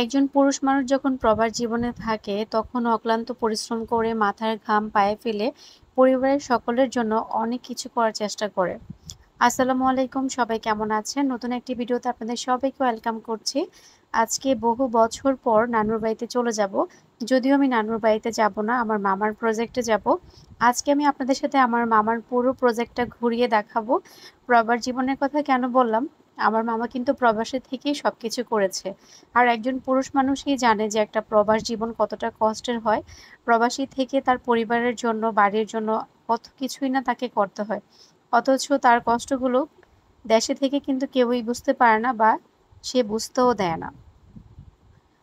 একজন পুরুষ মানুষ যখন প্রবার জীবনে থাকে তখন অক্লান্ত পরিশ্রম করে মাথার ঘাম পায়ে ফেলে পরিবারের সকলের জন্য অনেক কিছু করার চেষ্টা করে আসসালামু আলাইকুম সবাই কেমন আছেন নতুন একটি ভিডিওতে আপনাদের সবাইকে ওয়েলকাম করছি আজকে বহু বছর পর নানুর বাড়িতে চলে যাব যদিও আমি নানুর বাড়িতে যাব না আমার মামার প্রজেক্টে যাব আজকে আমি আপনাদের সাথে আমার মামার পুরো প্রজেক্টটা ঘুরিয়ে দেখাবো প্রবার জীবনের কথা কেন বললাম আমার মামা কিন্তু প্রবাসে থেকেই সব কিছু করেছে আর একজন পুরুষ মানুষই জানে যে একটা প্রবাস জীবন কতটা কষ্টের হয় প্রবাসী থেকে তার পরিবারের জন্য বাড়ির জন্য কত কিছুই না তাকে করতে হয় অথচ তার কষ্টগুলো দেশে থেকে কিন্তু কেউই বুঝতে পারে না বা সে বুঝতেও দেয় না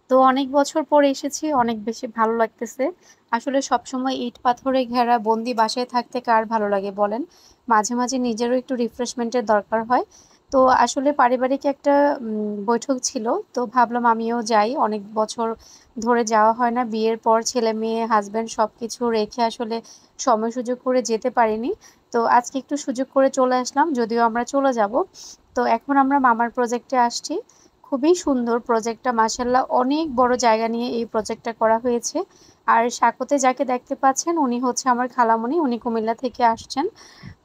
তো অনেক বছর পরে এসেছি অনেক বেশি ভালো লাগতেছে আসলে সবসময় ইট পাথরে ঘেরা বন্দি বাসায় থাকতে কার ভালো লাগে বলেন মাঝে মাঝে নিজেরও একটু রিফ্রেশমেন্টের দরকার হয় তো আসলে পারিবারিক একটা বৈঠক ছিল তো ভাবলাম আমিও যাই অনেক বছর ধরে যাওয়া হয় না বিয়ের পর ছেলে মেয়ে হাজব্যান্ড সব কিছু রেখে আসলে সময় সুযোগ করে যেতে পারিনি তো আজকে একটু সুযোগ করে চলে আসলাম যদিও আমরা চলে যাব তো এখন আমরা মামার প্রজেক্টে আসছি খুবই সুন্দর প্রজেক্টটা মাসাল্লাহ অনেক বড় জায়গা নিয়ে এই প্রজেক্টটা করা হয়েছে আর সাকোতে যাকে দেখতে পাচ্ছেন উনি হচ্ছে আমার খালামণি উনি কুমিল্লা থেকে আসছেন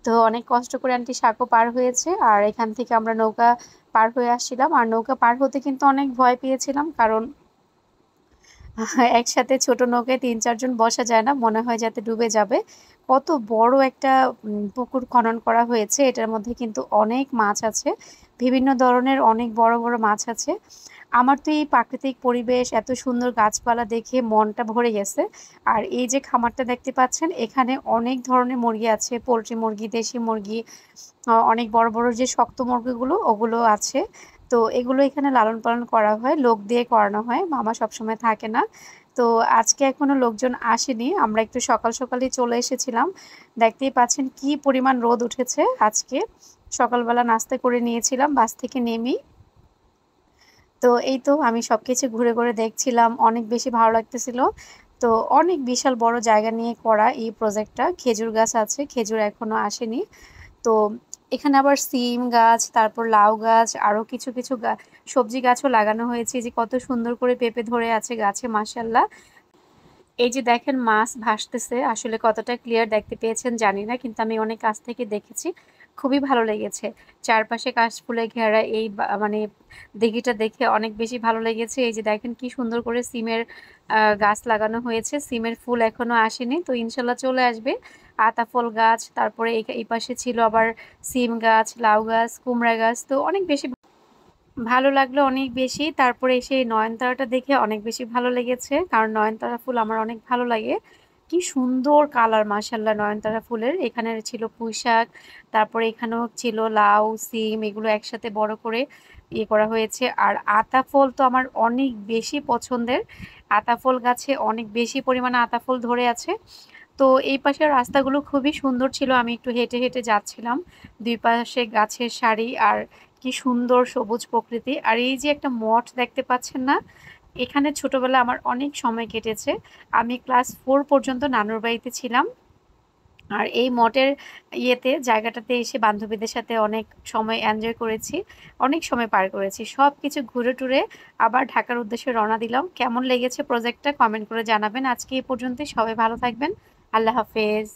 তো অনেক কষ্ট করে আনটি সাঁকো পার হয়েছে আর এখান থেকে আমরা নৌকা পার হয়ে আসছিলাম আর নৌকা পার হতে কিন্তু অনেক ভয় পেয়েছিলাম কারণ একসাথে ছোট নৌকায় তিন চারজন বসা যায় না মনে হয় যাতে ডুবে যাবে কত বড় একটা পুকুর খনন করা হয়েছে এটার মধ্যে কিন্তু অনেক মাছ আছে বিভিন্ন ধরনের অনেক বড় বড় মাছ আছে আমার তো এই প্রাকৃতিক পরিবেশ এত সুন্দর গাছপালা দেখে মনটা ভরে গেছে আর এই যে খামারটা দেখতে পাচ্ছেন এখানে অনেক ধরনের মুরগি আছে পোলট্রি মুরগি দেশি মুরগি অনেক বড় বড় যে শক্ত মুরগিগুলো ওগুলো আছে তো এগুলো এখানে লালন পালন করা হয় লোক দিয়ে করানো হয় মামা সবসময় থাকে না তো আজকে এখনো লোকজন আসেনি আমরা একটু সকাল সকালই চলে এসেছিলাম দেখতেই পাচ্ছেন কি পরিমাণ রোদ উঠেছে আজকে সকালবেলা নাস্তা করে নিয়েছিলাম বাস থেকে নেমেই তো এই তো আমি সব কিছু ঘুরে ঘুরে দেখছিলাম অনেক বেশি ভালো লাগতেছিল তো অনেক বিশাল বড় জায়গা নিয়ে করা এই প্রজেক্টটা খেজুর গাছ আছে খেজুর এখনও আসেনি তো এখানে আবার সিম গাছ তারপর লাউ গাছ আরও কিছু কিছু সবজি গাছও লাগানো হয়েছে যে কত সুন্দর করে পেঁপে ধরে আছে গাছে মাসাল্লাহ এই যে দেখেন মাছ ভাসতেছে আসলে কতটা ক্লিয়ার দেখতে পেয়েছেন জানি না কিন্তু আমি অনেক কাছ থেকে দেখেছি খুবই ভালো লেগেছে চারপাশে কাশফুলে ঘেরা এই মানে দিঘিটা দেখে অনেক বেশি ভালো লেগেছে এই যে দেখেন কি সুন্দর করে সিমের গাছ লাগানো হয়েছে সিমের ফুল এখনও আসেনি তো ইনশাল্লাহ চলে আসবে আতাফল গাছ তারপরে এই পাশে ছিল আবার সিম গাছ লাউ গাছ কুমড়া গাছ তো অনেক বেশি ভালো লাগলো অনেক বেশি তারপরে সেই নয়নতারাটা দেখে অনেক বেশি ভালো লেগেছে কারণ নয়নতারা ফুল আমার অনেক ভালো লাগে কি সুন্দর কালার মাসাল্লাহ নয়নতারা ফুলের এখানে ছিল পুঁশাক তারপরে এখানেও ছিল লাউ সিম এগুলো একসাথে বড় করে ইয়ে করা হয়েছে আর আতা ফল তো আমার অনেক বেশি পছন্দের আতা ফল গাছে অনেক বেশি পরিমাণে আতা ফল ধরে আছে তো এই পাশের রাস্তাগুলো খুবই সুন্দর ছিল আমি একটু হেঁটে হেঁটে যাচ্ছিলাম দুই পাশে গাছের সারি আর কি সুন্দর সবুজ প্রকৃতি আর এই যে একটা মঠ দেখতে পাচ্ছেন না এখানে ছোটবেলা আমার অনেক সময় কেটেছে আমি ক্লাস ফোর পর্যন্ত নানুর বাড়িতে ছিলাম আর এই মঠের ইয়েতে জায়গাটাতে এসে বান্ধবীদের সাথে অনেক সময় এনজয় করেছি অনেক সময় পার করেছি সব কিছু ঘুরে টুরে আবার ঢাকার উদ্দেশ্যে রওনা দিলাম কেমন লেগেছে প্রজেক্টটা কমেন্ট করে জানাবেন আজকে এই পর্যন্তই সবাই ভালো থাকবেন আল্লাহ হাফেজ